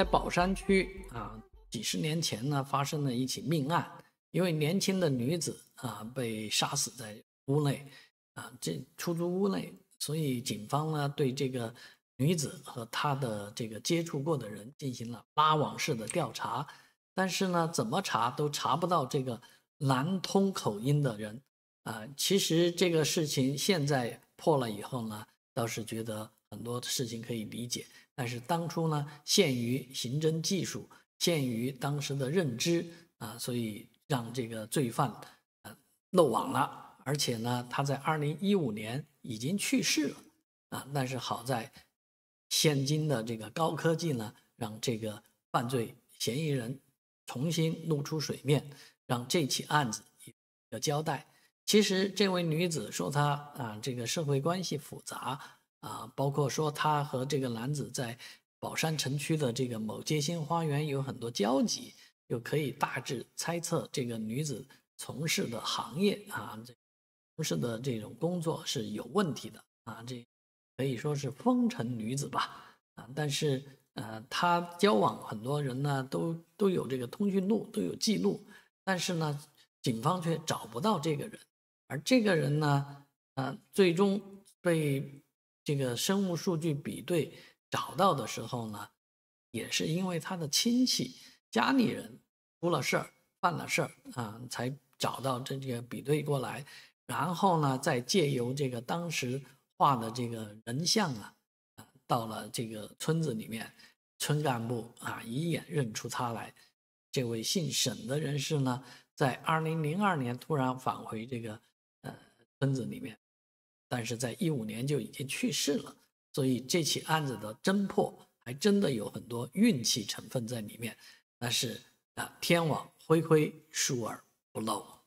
在宝山区啊，几十年前呢发生了一起命案，一位年轻的女子啊被杀死在屋内啊，这出租屋内，所以警方呢对这个女子和她的这个接触过的人进行了拉网式的调查，但是呢怎么查都查不到这个南通口音的人啊。其实这个事情现在破了以后呢，倒是觉得。很多事情可以理解，但是当初呢，限于刑侦技术，限于当时的认知啊，所以让这个罪犯，呃，漏网了。而且呢，他在二零一五年已经去世了啊。但是好在，现今的这个高科技呢，让这个犯罪嫌疑人重新露出水面，让这起案子有交代。其实这位女子说她啊，这个社会关系复杂。啊，包括说他和这个男子在宝山城区的这个某街心花园有很多交集，就可以大致猜测这个女子从事的行业啊，这从事的这种工作是有问题的啊。这可以说是风尘女子吧？啊，但是呃，他交往很多人呢，都都有这个通讯录，都有记录，但是呢，警方却找不到这个人，而这个人呢，呃，最终被。这个生物数据比对找到的时候呢，也是因为他的亲戚家里人出了事儿、犯了事儿啊，才找到这个比对过来。然后呢，再借由这个当时画的这个人像啊，到了这个村子里面，村干部啊一眼认出他来。这位姓沈的人士呢，在二零零二年突然返回这个呃村子里面。但是在一五年就已经去世了，所以这起案子的侦破还真的有很多运气成分在里面。但是啊，天网恢恢，疏而不漏。